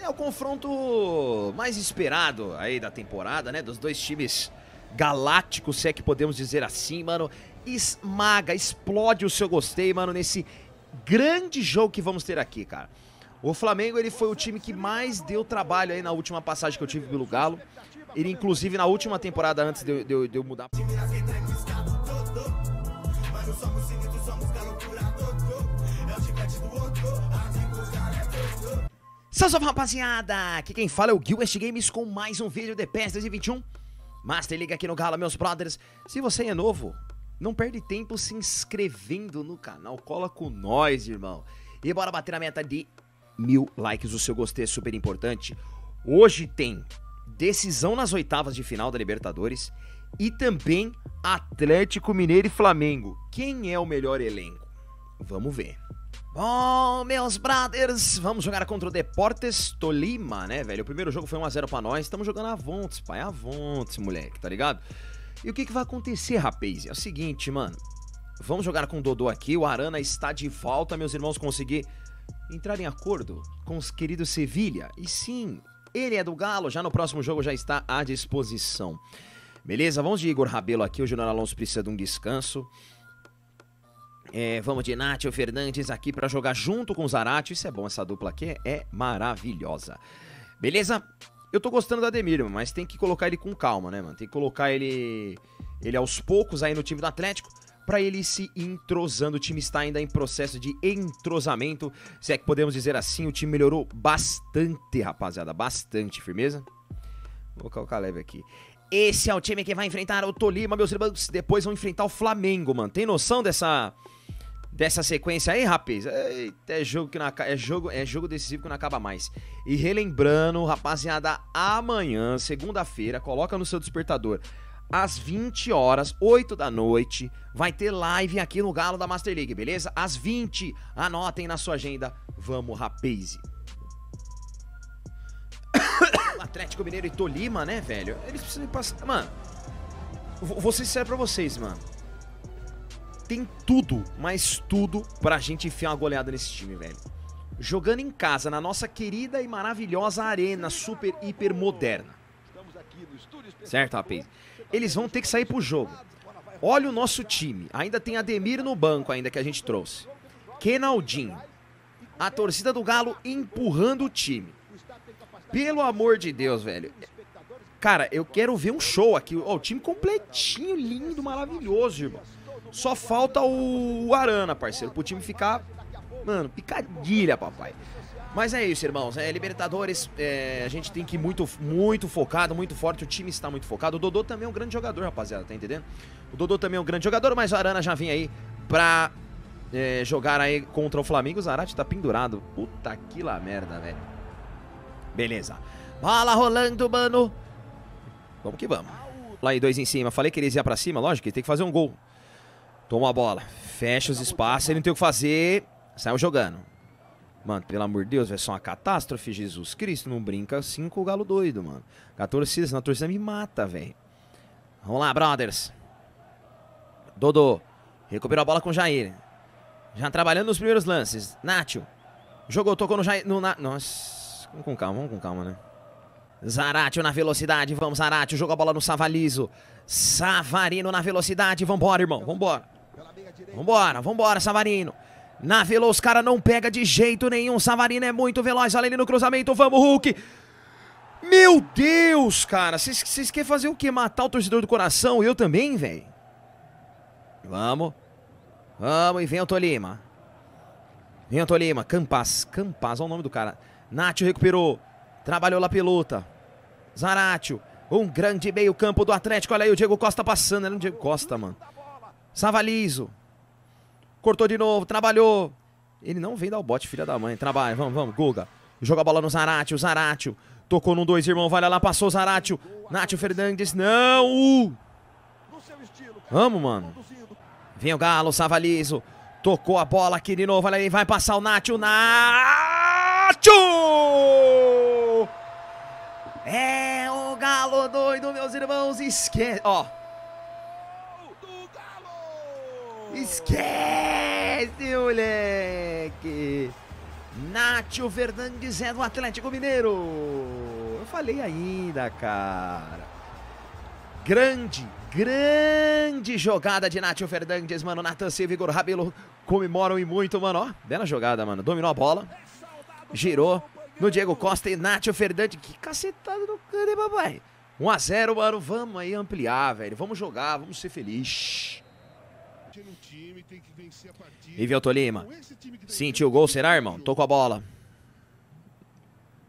É o confronto mais esperado aí da temporada, né? Dos dois times galácticos, se é que podemos dizer assim, mano. Esmaga, explode o seu gostei, mano, nesse grande jogo que vamos ter aqui, cara. O Flamengo, ele foi o time que mais deu trabalho aí na última passagem que eu tive pelo Galo. Ele, inclusive, na última temporada antes de eu, de eu, de eu mudar... Salve, salve rapaziada! Aqui quem fala é o Gil West Games com mais um vídeo de PES 2021 Master League aqui no Gala, meus brothers Se você é novo, não perde tempo se inscrevendo no canal Cola com nós, irmão E bora bater a meta de mil likes, o seu gostei é super importante Hoje tem decisão nas oitavas de final da Libertadores E também Atlético Mineiro e Flamengo Quem é o melhor elenco? Vamos ver Bom, meus brothers, vamos jogar contra o Deportes Tolima, né, velho? O primeiro jogo foi 1x0 pra nós, estamos jogando Avontes, pai, Avontes, moleque, tá ligado? E o que, que vai acontecer, rapaz? É o seguinte, mano, vamos jogar com o Dodô aqui, o Arana está de volta, meus irmãos, consegui entrar em acordo com os queridos Sevilha. E sim, ele é do Galo, já no próximo jogo já está à disposição. Beleza, vamos de Igor Rabelo aqui, o Júnior Alonso precisa de um descanso. É, vamos de Nátio Fernandes aqui para jogar junto com o Zarate. Isso é bom, essa dupla aqui é, é maravilhosa. Beleza? Eu tô gostando da Ademir, mas tem que colocar ele com calma, né, mano? Tem que colocar ele ele aos poucos aí no time do Atlético para ele se entrosando. O time está ainda em processo de entrosamento. Se é que podemos dizer assim, o time melhorou bastante, rapaziada. Bastante, firmeza? Vou colocar leve aqui. Esse é o time que vai enfrentar o Tolima, meus irmãos. Depois vão enfrentar o Flamengo, mano. Tem noção dessa dessa sequência aí, rapaz. é jogo que não, é jogo é jogo decisivo que não acaba mais. E relembrando, rapaziada, amanhã, segunda-feira, coloca no seu despertador às 20 horas, 8 da noite, vai ter live aqui no Galo da Master League, beleza? Às 20, anotem na sua agenda. Vamos, rapaz. Atlético Mineiro e Tolima, né, velho? Eles precisam passar. Mano, vou ser sincero pra vocês, mano tem tudo, mas tudo pra gente enfiar uma goleada nesse time, velho. Jogando em casa, na nossa querida e maravilhosa arena super, hiper moderna. Certo, rapaz? Eles vão ter que sair pro jogo. Olha o nosso time. Ainda tem Ademir no banco ainda que a gente trouxe. Kenaldinho. A torcida do Galo empurrando o time. Pelo amor de Deus, velho. Cara, eu quero ver um show aqui. Ó, o time completinho, lindo, maravilhoso, irmão. Só falta o Arana, parceiro, pro time ficar, mano, picadilha, papai. Mas é isso, irmãos. É, Libertadores, é, a gente tem que ir muito, muito focado, muito forte. O time está muito focado. O Dodô também é um grande jogador, rapaziada, tá entendendo? O Dodô também é um grande jogador, mas o Arana já vem aí pra é, jogar aí contra o Flamengo. O Zarate tá pendurado. Puta que lá merda, velho. Beleza. Bala rolando, mano. Vamos que vamos. Lá em dois em cima. Falei que eles iam pra cima, lógico. Ele tem que fazer um gol. Toma a bola. Fecha os espaços, ele não tem o que fazer. Saiu jogando. Mano, pelo amor de Deus, vai ser é uma catástrofe, Jesus Cristo. Não brinca assim com o galo doido, mano. A torcida, na torcida me mata, velho. Vamos lá, brothers. Dodô. Recuperou a bola com o Jair. Já trabalhando nos primeiros lances. Nátio. Jogou, tocou no Jair. No, na... Nossa. Vamos com calma, vamos com calma, né? Zaratio na velocidade, vamos Zaratio, joga a bola no Savalizo. Savarino na velocidade, vambora, irmão, vambora. Vambora, vambora, Savarino. Na Velo, os cara não pega de jeito nenhum. Savarino é muito veloz. Olha ele no cruzamento. Vamos, Hulk. Meu Deus, cara. Vocês querem fazer o quê? Matar o torcedor do coração? Eu também, velho. Vamos. Vamos e vem o Tolima. Vem o Tolima. Campas. Campas, olha o nome do cara. Nátio recuperou. Trabalhou lá pelota. Zaratio. Um grande meio campo do Atlético. Olha aí o Diego Costa passando. Era o Diego Costa, mano. Savalizo. Cortou de novo, trabalhou. Ele não vem dar o bote, filha da mãe. Trabalha, vamos, vamos, Guga. Joga a bola no Zaratio, Zaratio. Tocou no dois, irmão. Vai lá, passou o Zaratio. Nátio Fernandes, não! Vamos, mano. Vem o Galo, Savalizo. Tocou a bola aqui de novo. Ele vai passar o Nátio. Nátio! É o Galo doido, meus irmãos. Esquece. Ó. Esquece, moleque! Nátio Fernandes é do Atlético Mineiro. Eu falei ainda, cara. Grande, grande jogada de Nátio Fernandes, mano. Natan Silva e Igor Rabelo comemoram e muito, mano. Ó, bela jogada, mano. Dominou a bola. Girou no Diego Costa e Nátio Fernandes. Que cacetada no cano, pai. papai? 1x0, mano. Vamos aí ampliar, velho. Vamos jogar, vamos ser felizes. Ivelto Lima. Então, Sentiu o gol, será, irmão? Tô com a bola.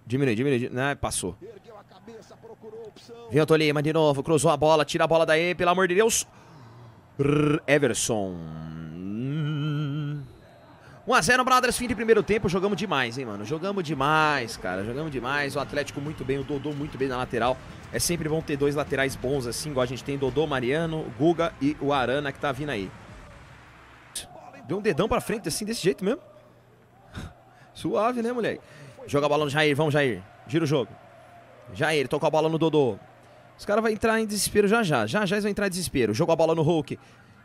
Diminui, diminui. Não, né? passou. Ivelto Lima de novo. Cruzou a bola. Tira a bola daí, pelo amor de Deus. Everson. 1x0, Brothers, fim de primeiro tempo. Jogamos demais, hein, mano? Jogamos demais, cara. Jogamos demais. O Atlético muito bem, o Dodô muito bem na lateral. É sempre bom ter dois laterais bons assim, igual a gente tem Dodô, Mariano, Guga e o Arana que tá vindo aí. Deu um dedão pra frente, assim, desse jeito mesmo. Suave, né, moleque? Joga a bola no Jair, vamos, Jair. Gira o jogo. Jair, toca a bola no Dodô. Os caras vão entrar em desespero já já. Já já eles vão entrar em desespero. Jogou a bola no Hulk.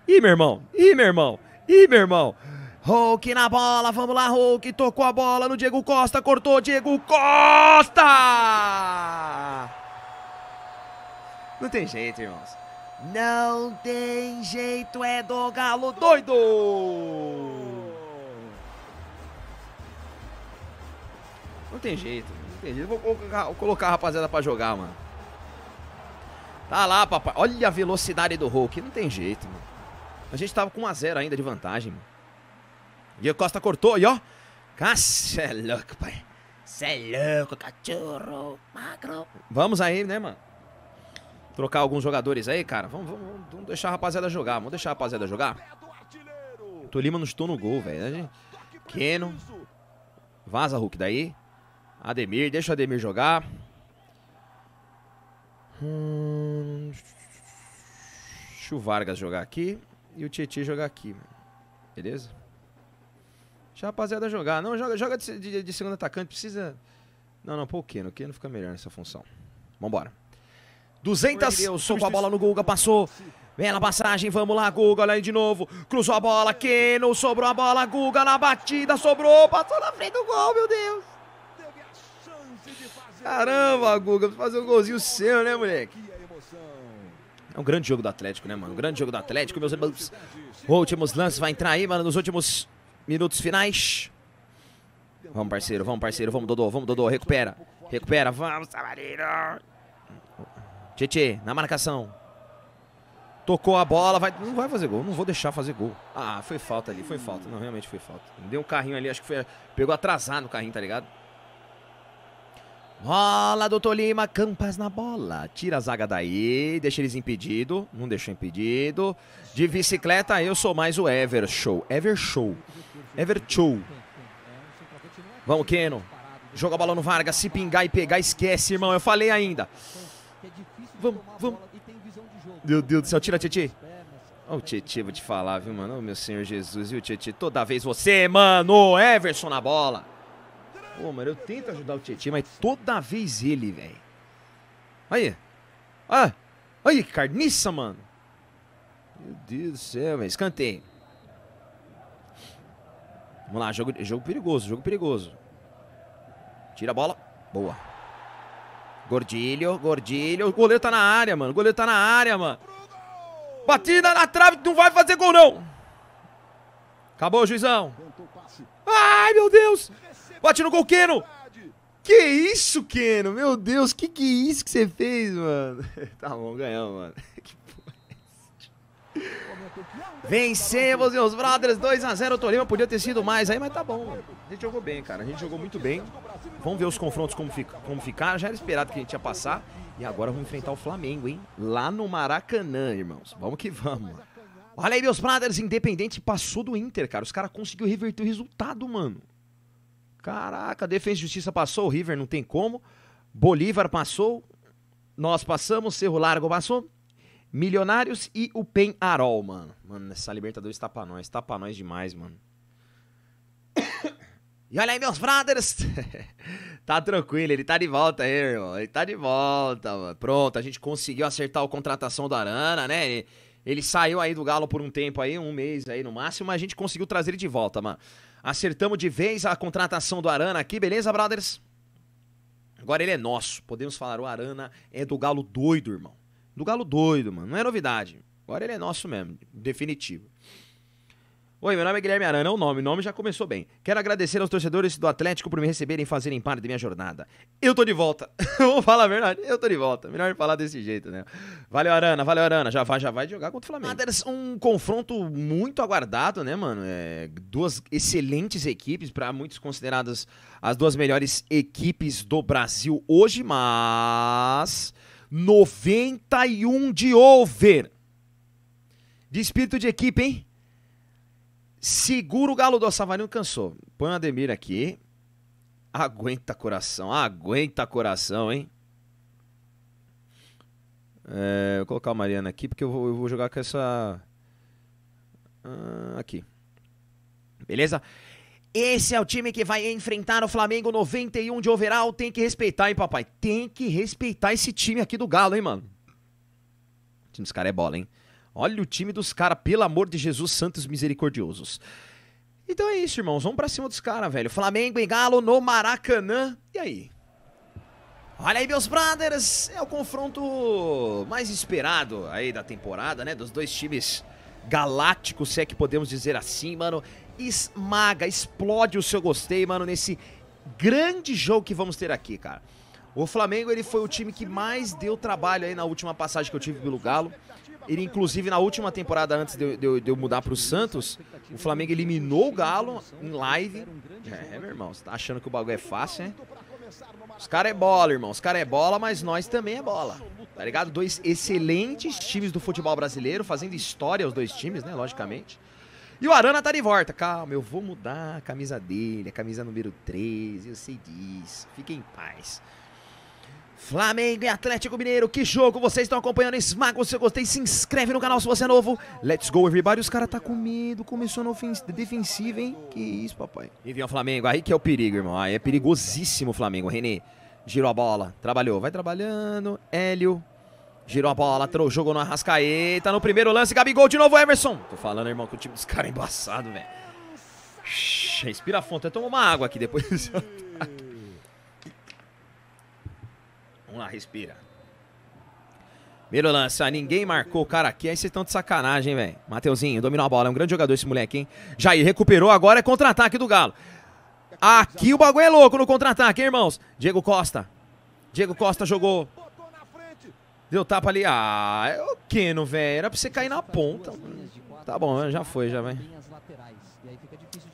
Ih, meu irmão. Ih, meu irmão. Ih, meu irmão. Hulk na bola, vamos lá, Hulk. Tocou a bola no Diego Costa, cortou Diego Costa! Não tem jeito, irmãos. Não tem jeito, é do Galo doido! Não tem jeito, não tem jeito. Vou colocar, a rapaziada pra jogar, mano. Tá lá, papai. Olha a velocidade do Hulk. Não tem jeito, mano. A gente tava com 1x0 ainda de vantagem, mano. E o Costa cortou e ó. Cacê é louco, pai. Cê é louco, cachorro, magro. Vamos aí, né, mano? Trocar alguns jogadores aí, cara. Vamos, vamos, vamos deixar a rapaziada jogar. Vamos deixar a rapaziada jogar. Tolima não estou no gol, velho. Keno. Vaza, Hulk, daí. Ademir, deixa o Ademir jogar. Hum... Deixa o Vargas jogar aqui e o Tietchan jogar aqui, beleza? Deixa a rapaziada jogar. Não, joga, joga de, de, de segundo atacante, precisa... Não, não, pô o Keno. O Keno fica melhor nessa função. Vambora. 200. Socou a bola no Guga, passou. Bela passagem, vamos lá, Guga, olha aí de novo. Cruzou a bola, Keno, sobrou a bola, Guga na batida, sobrou, passou na frente do gol, meu Deus. Caramba, Guga, fazer um golzinho seu, né, moleque? É um grande jogo do Atlético, né, mano? Um grande jogo do Atlético, meus irmãos. Últimos lances, vai entrar aí, mano, nos últimos minutos finais. Vamos, parceiro, vamos, parceiro, vamos, Dodô, vamos, Dodô, recupera. Recupera, vamos, Samarino. Tietê, na marcação. Tocou a bola, vai, não vai fazer gol, não vou deixar fazer gol. Ah, foi falta ali, foi falta. Não, realmente foi falta. Deu um carrinho ali, acho que foi. Pegou atrasado no carrinho, tá ligado? Bola do Tolima, Campas na bola. Tira a zaga daí, deixa eles impedido. Não deixou impedido. De bicicleta, eu sou mais o Ever Show. Ever Show. Ever Show. Vamos, Keno. Joga a bola no Vargas, se pingar e pegar, esquece, irmão. Eu falei ainda vamos, vamos. Meu Deus do céu, tira, Tietê. Ó, oh, o Tietê, vou te falar, viu, mano? Oh, meu Senhor Jesus, viu, o Tietê? Toda vez você, mano! Everson na bola! Pô, oh, mano, eu tento ajudar o Tietê, mas toda vez ele, velho. Aí. Ah! Aí, carniça, mano! Meu Deus do céu, velho. Escanteio. Vamos lá, jogo, jogo perigoso, jogo perigoso. Tira a bola. Boa. Gordilho, Gordilho. O goleiro tá na área, mano. O goleiro tá na área, mano. Batida na trave, não vai fazer gol, não. Acabou, juizão. Ai, meu Deus. Bate no gol, Keno. Que isso, Keno? Meu Deus, que que é isso que você fez, mano? tá bom, ganhamos, mano. Que Vencemos, meus brothers, 2x0 o Tolima, podia ter sido mais aí, mas tá bom. A gente jogou bem, cara, a gente jogou muito bem. Vamos ver os confrontos como, fica, como ficaram, já era esperado que a gente ia passar. E agora vamos enfrentar o Flamengo, hein? Lá no Maracanã, irmãos, vamos que vamos. Olha aí, meus brothers, Independente passou do Inter, cara, os caras conseguiu reverter o resultado, mano. Caraca, Defesa e Justiça passou, o River não tem como. Bolívar passou, nós passamos, Cerro Largo passou. Milionários e o Penarol, mano. Mano, essa Libertadores tá pra nós. Tá pra nós demais, mano. E olha aí, meus brothers! tá tranquilo, ele tá de volta aí, irmão. Ele tá de volta, mano. Pronto, a gente conseguiu acertar a contratação do Arana, né? Ele, ele saiu aí do Galo por um tempo aí, um mês aí no máximo, mas a gente conseguiu trazer ele de volta, mano. Acertamos de vez a contratação do Arana aqui, beleza, brothers? Agora ele é nosso. Podemos falar, o Arana é do Galo doido, irmão do Galo doido, mano. Não é novidade. Agora ele é nosso mesmo, definitivo. Oi, meu nome é Guilherme Arana, é o nome, o nome já começou bem. Quero agradecer aos torcedores do Atlético por me receberem e fazerem parte da minha jornada. Eu tô de volta. vou falar a verdade, eu tô de volta. Melhor falar desse jeito, né? Valeu, Arana, valeu, Arana. Já vai, já vai jogar contra o Flamengo. um confronto muito aguardado, né, mano? É, duas excelentes equipes, para muitos consideradas as duas melhores equipes do Brasil hoje, mas 91 de over. De espírito de equipe, hein? Segura o galo do Savarino, cansou. Põe o Ademir aqui. Aguenta coração, aguenta coração, hein? É, vou colocar o Mariana aqui porque eu vou, eu vou jogar com essa. Ah, aqui. Beleza? Esse é o time que vai enfrentar o Flamengo 91 de overall. Tem que respeitar, hein, papai? Tem que respeitar esse time aqui do Galo, hein, mano? O time dos caras é bola, hein? Olha o time dos caras, pelo amor de Jesus, santos misericordiosos. Então é isso, irmãos. Vamos pra cima dos caras, velho. Flamengo e Galo no Maracanã. E aí? Olha aí, meus brothers. É o confronto mais esperado aí da temporada, né? Dos dois times galácticos, se é que podemos dizer assim, mano esmaga, explode o seu gostei, mano, nesse grande jogo que vamos ter aqui, cara. O Flamengo ele foi o time que mais deu trabalho aí na última passagem que eu tive pelo Galo. Ele, inclusive, na última temporada, antes de, de, de eu mudar para o Santos, o Flamengo eliminou o Galo em live. É, meu irmão, você tá achando que o bagulho é fácil, né? Os caras é bola, irmão. Os caras é bola, mas nós também é bola. Tá ligado? Dois excelentes times do futebol brasileiro, fazendo história os dois times, né? Logicamente. E o Arana tá de volta. Calma, eu vou mudar a camisa dele, a camisa número 3, eu sei disso. Fiquem em paz. Flamengo e Atlético Mineiro, que jogo vocês estão acompanhando? Esmaga o seu gostei, se inscreve no canal se você é novo. Let's go, everybody. Os caras tá com medo, começou no defensivo, hein? Que isso, papai. E vem o Flamengo, aí que é o perigo, irmão. Aí é perigosíssimo o Flamengo. René, girou a bola, trabalhou, vai trabalhando. Hélio, Girou a bola, tirou o jogo no Arrascaeta. No primeiro lance, Gabigol de novo, Emerson. Tô falando, irmão, que o time dos caras é embaçado, velho. Respira fundo. Eu tomo uma água aqui depois Vamos lá, respira. Primeiro lance, ninguém marcou o cara aqui, aí vocês estão de sacanagem, velho. Mateuzinho dominou a bola, é um grande jogador esse moleque, hein? Jair recuperou, agora é contra-ataque do Galo. Aqui o bagulho é louco no contra-ataque, hein, irmãos? Diego Costa. Diego Costa jogou. Deu tapa ali. Ah, é o Keno, velho. Era pra você cair na ponta. Tá bom, já foi, já, velho.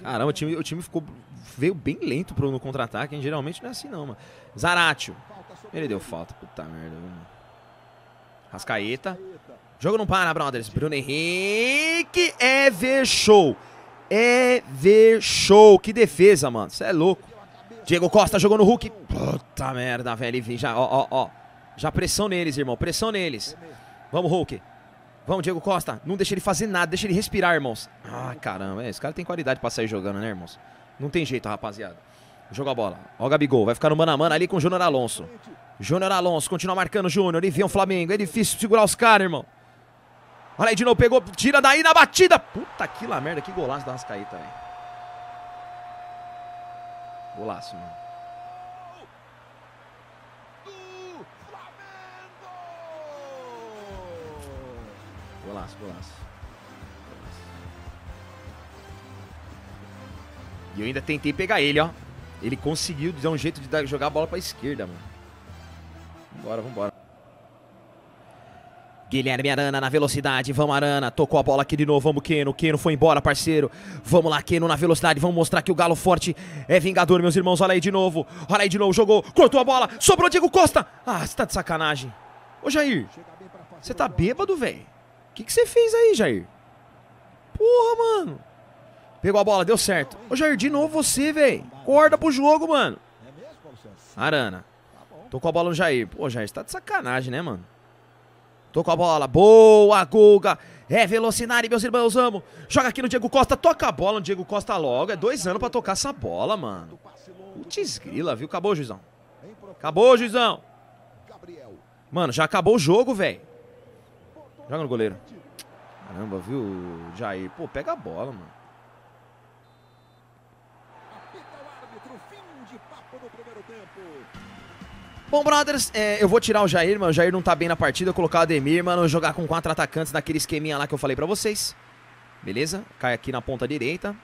Caramba, o time, o time ficou, veio bem lento pro, no contra-ataque. Geralmente não é assim, não, mano. Zaratio. Ele deu falta. Puta merda, velho. Rascaeta. Jogo não para, brothers. Bruno Henrique. É V-Show. É V-Show. Que defesa, mano. Você é louco. Diego Costa jogou no Hulk. Puta merda, velho. já, ó, ó, ó. Já pressão neles, irmão. Pressão neles. Vamos, Hulk. Vamos, Diego Costa. Não deixa ele fazer nada, deixa ele respirar, irmãos. Ah, caramba, é, esse cara tem qualidade pra sair jogando, né, irmãos? Não tem jeito, rapaziada. Joga a bola. Ó, o Gabigol. Vai ficar no mano a mano ali com o Júnior Alonso. Júnior Alonso continua marcando o Júnior. Ele vem o Flamengo. É difícil segurar os caras, irmão. Olha aí de novo, pegou, tira daí na batida. Puta que lá merda, que golaço da Rascaíta, velho. Golaço, mano. Golaço, golaço. E eu ainda tentei pegar ele, ó. Ele conseguiu dar um jeito de dar, jogar a bola pra esquerda, mano. Vambora, vambora. Guilherme Arana na velocidade, vamos Arana, tocou a bola aqui de novo, vamos Keno, Keno foi embora parceiro, vamos lá Keno na velocidade, vamos mostrar que o Galo forte é vingador meus irmãos, olha aí de novo, olha aí de novo, jogou, cortou a bola, sobrou Diego Costa, ah, você tá de sacanagem, ô Jair, você tá bêbado velho? que, que você fez aí, Jair? Porra, mano. Pegou a bola, deu certo. Ô, Jair, de novo você, velho. Corda pro jogo, mano. Arana. Tocou a bola no Jair. Pô, Jair, você tá de sacanagem, né, mano? Tocou a bola. Boa, Guga. É velocidade, meus irmãos, amo. Joga aqui no Diego Costa. Toca a bola no Diego Costa logo. É dois anos pra tocar essa bola, mano. Putz grila, viu? Acabou, juizão. Acabou, juizão. Mano, já acabou o jogo, velho. Joga no goleiro. Caramba, viu, Jair? Pô, pega a bola, mano. Bom, brothers, é, eu vou tirar o Jair, mano. o Jair não tá bem na partida. Eu colocar o Ademir, mano, jogar com quatro atacantes naquele esqueminha lá que eu falei pra vocês. Beleza? Cai aqui na ponta direita.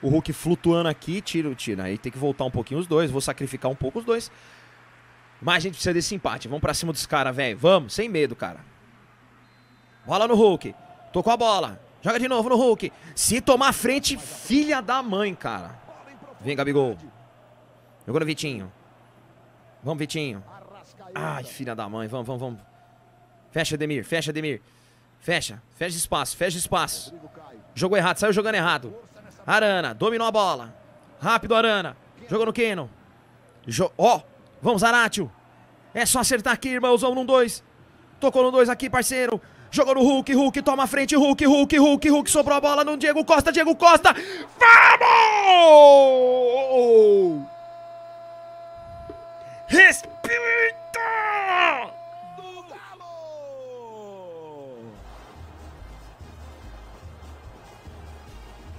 O Hulk flutuando aqui, tira, tira. Aí tem que voltar um pouquinho os dois, vou sacrificar um pouco os dois. Mas a gente precisa desse empate. Vamos pra cima dos caras, velho. Vamos, sem medo, cara. Bola no Hulk. Tocou a bola. Joga de novo no Hulk. Se tomar frente, filha da mãe, cara. Vem, Gabigol. Jogou no Vitinho. Vamos, Vitinho. Ai, filha da mãe. Vamos, vamos, vamos. Fecha, Demir. Fecha, Demir. Fecha. Fecha espaço. Fecha espaço. Jogou errado. Saiu jogando errado. Arana. Dominou a bola. Rápido, Arana. Jogou no Keno. Ó. Jo oh, vamos, Aratio. É só acertar aqui, irmãozão, num dois. Tocou no dois aqui, parceiro. Jogou no Hulk, Hulk toma a frente, Hulk, Hulk, Hulk, Hulk sobrou a bola no Diego Costa, Diego Costa. Vamos! Respeita!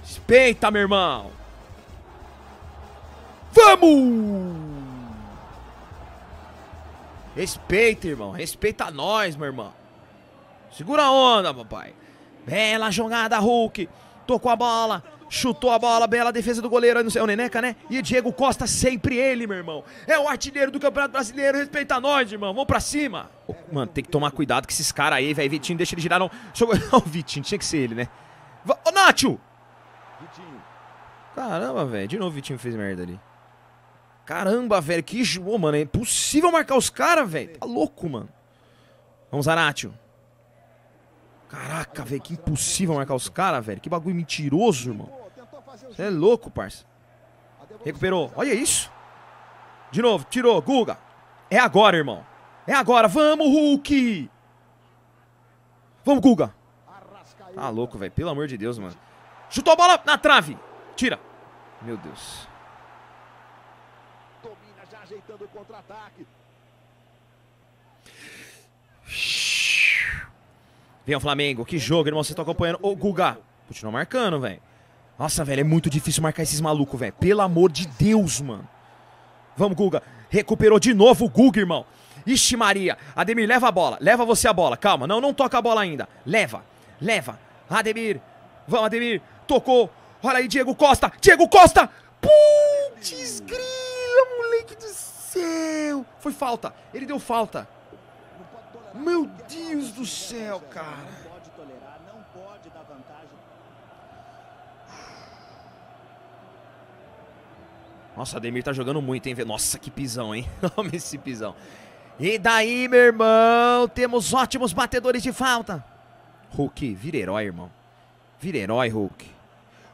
Respeita, meu irmão. Vamos! Respeita, irmão. Respeita nós, meu irmão. Segura a onda, papai. Bela jogada, Hulk. Tocou a bola. Chutou a bola, bela defesa do goleiro, não sei, é o Neneca, né? E Diego Costa, sempre ele, meu irmão. É o artilheiro do Campeonato Brasileiro, respeita nós, irmão. Vamos pra cima. Mano, tem que tomar cuidado com esses caras aí, velho. Vitinho, deixa ele girar, não. Não, Vitinho, tinha que ser ele, né? Ô, oh, Nacho! Caramba, velho. De novo o Vitinho fez merda ali. Caramba, velho. Que jogo, mano. É impossível marcar os caras, velho. Tá louco, mano. Vamos, Nacho. Caraca, velho, que impossível marcar os caras, velho. Que bagulho mentiroso, irmão. Você é louco, parça. Recuperou. Olha isso. De novo, tirou. Guga. É agora, irmão. É agora. Vamos, Hulk. Vamos, Guga. Tá louco, velho. Pelo amor de Deus, mano. Chutou a bola na trave. Tira. Meu Deus. Domina já ajeitando o contra-ataque. Vem o Flamengo, que jogo, irmão, Você tá acompanhando. Ô, Guga, continua marcando, velho. Nossa, velho, é muito difícil marcar esses malucos, velho. Pelo amor de Deus, mano. Vamos, Guga. Recuperou de novo o Guga, irmão. Ixi, Maria. Ademir, leva a bola. Leva você a bola. Calma, não, não toca a bola ainda. Leva, leva. Ademir. Vamos, Ademir. Tocou. Olha aí, Diego Costa. Diego Costa. Putz, grila, moleque do céu. Foi falta. Ele deu falta. Meu Deus do céu, cara. Nossa, Ademir tá jogando muito, hein? Nossa, que pisão, hein? Olha esse pisão. E daí, meu irmão? Temos ótimos batedores de falta. Hulk, vira herói, irmão. Vira herói, Hulk.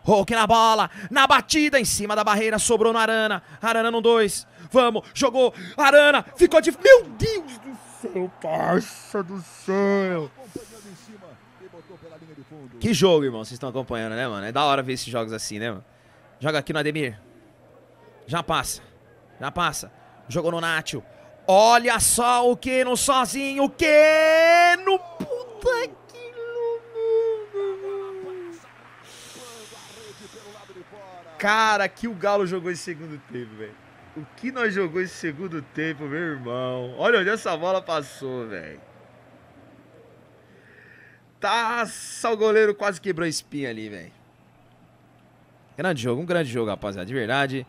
Hulk na bola, na batida, em cima da barreira, sobrou no Arana. Arana no 2. Vamos, jogou. Arana, ficou de. Meu Deus do meu parça do céu. Que jogo, irmão, vocês estão acompanhando, né, mano? É da hora ver esses jogos assim, né, mano? Joga aqui no Ademir. Já passa. Já passa. Jogou no Nátio. Olha só o Keno sozinho. O Keno. Puta que louco. Cara, que o Galo jogou esse segundo tempo, velho. O que nós jogou esse segundo tempo, meu irmão? Olha onde essa bola passou, velho. Taça, tá, o goleiro quase quebrou a espinha ali, velho. Grande jogo, um grande jogo, rapaziada, de verdade.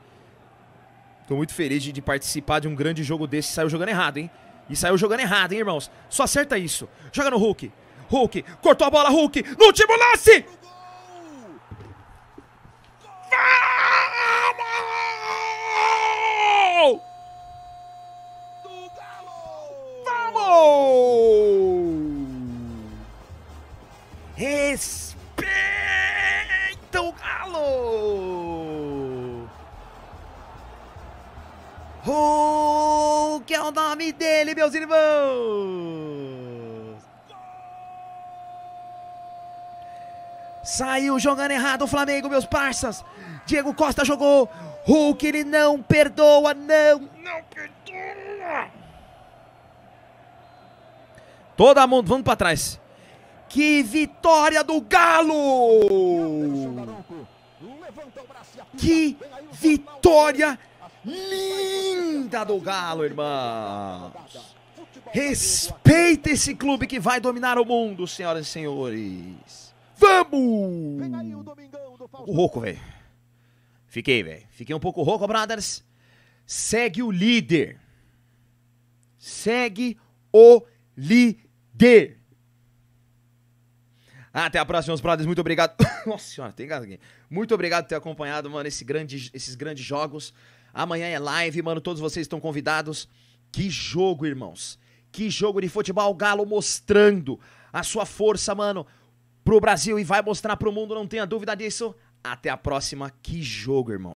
Tô muito feliz de, participar de um grande jogo desse. Saiu jogando errado, hein? E saiu jogando errado, hein, irmãos? Só acerta isso. Joga no Hulk. Hulk, cortou a bola, Hulk. No último lance! Gol! Respeita o Galo! Oh, que é o nome dele, meus irmãos! Saiu jogando errado o Flamengo, meus parças! Diego Costa jogou! Hulk, ele não perdoa, não! Não perdoa! Todo mundo, vamos para trás. Que vitória do Galo! Que vitória linda do Galo, irmãos! Respeita esse clube que vai dominar o mundo, senhoras e senhores! Vamos! O rouco, velho. Fiquei, velho. Fiquei um pouco rouco, brothers. Segue o líder. Segue o líder D. Ah, até a próxima, meus brothers. Muito obrigado. Nossa senhora, tem gás aqui. Muito obrigado por ter acompanhado, mano, esse grande, esses grandes jogos. Amanhã é live, mano. Todos vocês estão convidados. Que jogo, irmãos. Que jogo de futebol. O Galo mostrando a sua força, mano, pro Brasil e vai mostrar pro mundo, não tenha dúvida disso. Até a próxima. Que jogo, irmão.